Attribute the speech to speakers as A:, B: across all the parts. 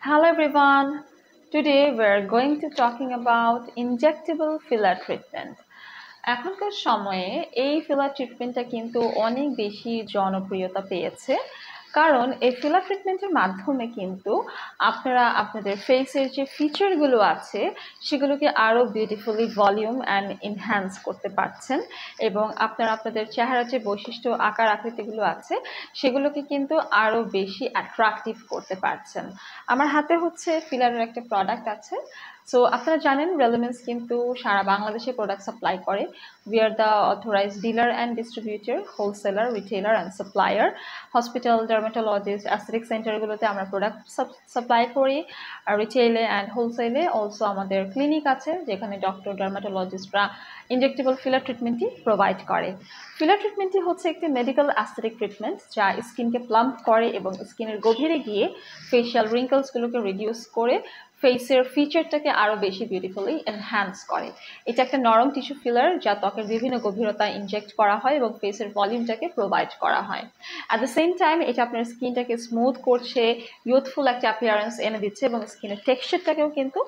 A: Hello everyone. Today we're going to talking about injectable filler treatment. এখনকার সময়ে এই filler ট্রিটমেন্টটা কিন্তু অনেক বেশি জনপ্রিয়তা পেয়েছে কারণ এই ফিলার ট্রিটমেন্টের মাধ্যমে কিন্তু আপনারা আপনাদের ফেসের যে ফিচারগুলো আছে সেগুলোকে আরও বিউটিফুলি ভলিউম অ্যান্ড এনহ্যান্স করতে পারছেন এবং আপনারা আপনাদের চেহারার যে বৈশিষ্ট্য আকার আকৃতিগুলো আছে সেগুলোকে কিন্তু আরও বেশি অ্যাট্রাকটিভ করতে পারছেন আমার হাতে হচ্ছে ফিলারের একটা প্রোডাক্ট আছে সো আপনারা জানেন রেলেভেন্স কিন্তু সারা বাংলাদেশে প্রোডাক্ট সাপ্লাই করে we are the authorize dealer and distributor wholesaler retailer and supplier hospital dermatologist aesthetic সেন্টারগুলোতে আমরা প্রোডাক্ট সাপ্লাই করি আর রিটেলে অ্যান্ড হোলসেলে অলসো আমাদের ক্লিনিক আছে যেখানে ডক্টর ডার্মেটোলজিস্টরা ইনজেক্টেবল ফিলার ট্রিটমেন্টটি প্রোভাইড করে ফিলার ট্রিটমেন্টটি হচ্ছে একটি মেডিকেল অ্যাস্থেটিক ট্রিটমেন্ট যা স্কিনকে প্লাম্প করে এবং স্কিনের গভীরে গিয়ে ফেশিয়াল রিঙ্কলসগুলোকে রিডিউস করে ফেসের ফিচারটাকে আরও বেশি বিউটিফুলি এনহ্যান্স করে এটা একটা নরম টিস্যু ফিলার যা ত্বকের বিভিন্ন গভীরতা ইনজেক্ট করা হয় এবং ফেসের ভলিউমটাকে প্রোভাইড করা হয় অ্যাট দ্য সেম টাইম এটা আপনার স্কিনটাকে স্মুথ করছে ইউথফুল একটা অ্যাপিয়ারেন্স এনে দিচ্ছে এবং স্কিনের টেক্সচারটাকেও কিন্তু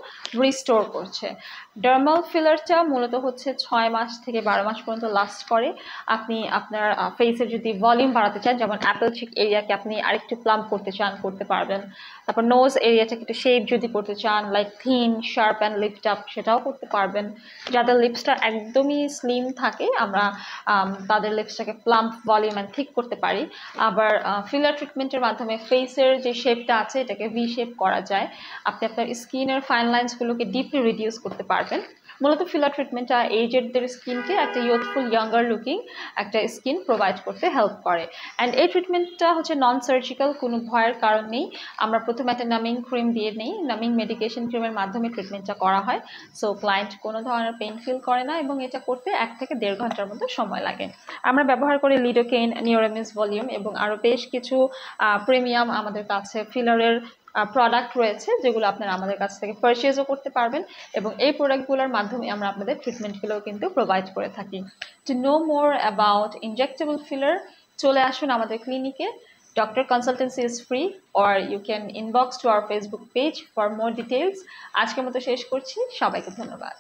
A: রিস্টোর করছে ডার্মাল ফিলারটা মূলত হচ্ছে ছয় মাস থেকে বারো মাস পর্যন্ত লাস্ট করে আপনি আপনার ফেসের যদি ভলিউম বাড়াতে চান যেমন অ্যাপেল চিক এরিয়াকে আপনি আরেকটু প্লাম্প করতে চান করতে পারবেন তারপর নোজ এরিয়াটাকে একটু শেপ যদি করতে চান like thin sharp and lip tap সেটাও করতে পারবেন যাদের লিপসটা একদমই স্লিম থাকে আমরা তাদের লিপসটাকে প্লাম্প ভলিউম অ্যান্ড ঠিক করতে পারি আবার ফিলার ট্রিটমেন্টের মাধ্যমে ফেসের যে শেপটা আছে এটাকে ভি শেপ করা যায় আপনি আপনার স্কিনের ফাইন লাইন্সগুলোকে ডিপলি রিডিউস করতে পারবেন মূলত ফিলার ট্রিটমেন্টটা এজেডদের স্কিনকে একটা ইয়ুথফুল ইয়াঙ্গার লুকিং একটা স্কিন প্রোভাইড করতে হেল্প করে অ্যান্ড এই ট্রিটমেন্টটা হচ্ছে নন সার্জিক্যাল কোনো ভয়ের কারণ নেই আমরা প্রথমে একটা নামিং ক্রিম দিয়ে নিই নামিং মেডিকেশন ক্রিমের মাধ্যমে ট্রিটমেন্টটা করা হয় সো ক্লায়েন্ট কোনো ধরনের পেন ফিল করে না এবং এটা করতে এক থেকে দেড় ঘন্টার মতো সময় লাগে আমরা ব্যবহার করি লিডোকেইন নিউরামিস ভলিউম এবং আরও বেশ কিছু প্রিমিয়াম আমাদের কাছে ফিলারের প্রোডাক্ট রয়েছে যেগুলো আপনারা আমাদের কাছ থেকে পারচেজও করতে পারবেন এবং এই প্রোডাক্টগুলোর মাধ্যমে আমরা আপনাদের ট্রিটমেন্টগুলোও কিন্তু প্রোভাইড করে থাকি to know more about injectable filler চলে আসুন আমাদের ক্লিনিকে doctor consultancy is free or you can inbox to our Facebook page for more details আজকের মতো শেষ করছি সবাইকে ধন্যবাদ